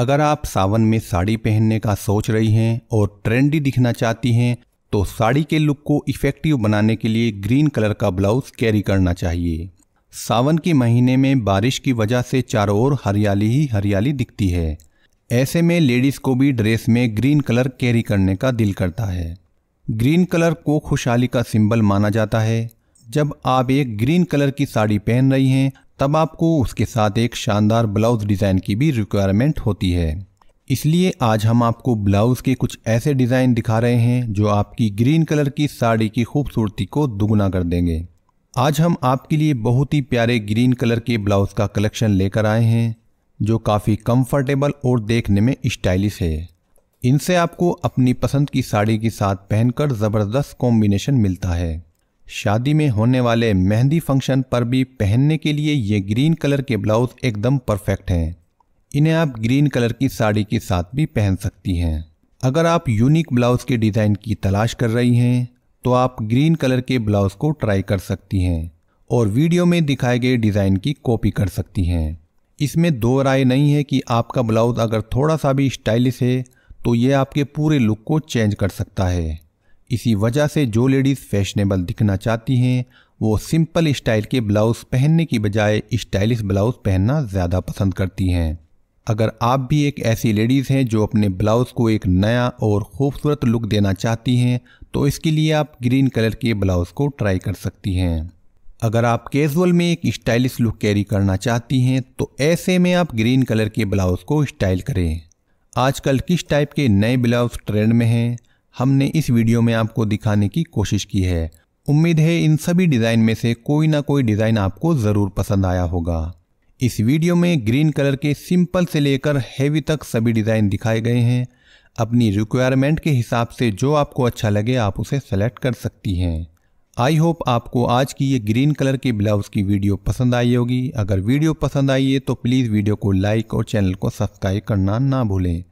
अगर आप सावन में साड़ी पहनने का सोच रही हैं और ट्रेंडी दिखना चाहती हैं तो साड़ी के लुक को इफ़ेक्टिव बनाने के लिए ग्रीन कलर का ब्लाउज कैरी करना चाहिए सावन के महीने में बारिश की वजह से चारों ओर हरियाली ही हरियाली दिखती है ऐसे में लेडीज़ को भी ड्रेस में ग्रीन कलर कैरी करने का दिल करता है ग्रीन कलर को खुशहाली का सिंबल माना जाता है जब आप एक ग्रीन कलर की साड़ी पहन रही हैं तब आपको उसके साथ एक शानदार ब्लाउज डिज़ाइन की भी रिक्वायरमेंट होती है इसलिए आज हम आपको ब्लाउज के कुछ ऐसे डिज़ाइन दिखा रहे हैं जो आपकी ग्रीन कलर की साड़ी की खूबसूरती को दुगुना कर देंगे आज हम आपके लिए बहुत ही प्यारे ग्रीन कलर के ब्लाउज का कलेक्शन लेकर आए हैं जो काफ़ी कंफर्टेबल और देखने में स्टाइलिश है इनसे आपको अपनी पसंद की साड़ी के साथ पहनकर ज़बरदस्त कॉम्बिनेशन मिलता है शादी में होने वाले मेहंदी फंक्शन पर भी पहनने के लिए ये ग्रीन कलर के ब्लाउज एकदम परफेक्ट हैं इन्हें आप ग्रीन कलर की साड़ी के साथ भी पहन सकती हैं अगर आप यूनिक ब्लाउज के डिज़ाइन की तलाश कर रही हैं तो आप ग्रीन कलर के ब्लाउज को ट्राई कर सकती हैं और वीडियो में दिखाए गए डिज़ाइन की कॉपी कर सकती हैं इसमें दो राय नहीं है कि आपका ब्लाउज अगर थोड़ा सा भी स्टाइलिश है तो ये आपके पूरे लुक को चेंज कर सकता है इसी वजह से जो लेडीज़ फैशनेबल दिखना चाहती हैं वो सिंपल स्टाइल के ब्लाउज़ पहनने की बजाय स्टाइलिश ब्लाउज़ पहनना ज़्यादा पसंद करती हैं अगर आप भी एक ऐसी लेडीज़ हैं जो अपने ब्लाउज़ को एक नया और ख़ूबसूरत लुक देना चाहती हैं तो इसके लिए आप ग्रीन कलर के ब्लाउज़ को ट्राई कर सकती हैं अगर आप कैजुअल में एक स्टाइलिश लुक कैरी करना चाहती हैं तो ऐसे में आप ग्रीन कलर के ब्लाउज़ को स्टाइल करें आजकल किस टाइप के नए ब्लाउज़ ट्रेंड में हैं हमने इस वीडियो में आपको दिखाने की कोशिश की है उम्मीद है इन सभी डिज़ाइन में से कोई ना कोई डिज़ाइन आपको ज़रूर पसंद आया होगा इस वीडियो में ग्रीन कलर के सिंपल से लेकर हैवी तक सभी डिज़ाइन दिखाए गए हैं अपनी रिक्वायरमेंट के हिसाब से जो आपको अच्छा लगे आप उसे सेलेक्ट कर सकती हैं आई होप आपको आज की ये ग्रीन कलर की ब्लाउज की वीडियो पसंद आई होगी अगर वीडियो पसंद आई है तो प्लीज़ वीडियो को लाइक और चैनल को सब्सक्राइब करना ना भूलें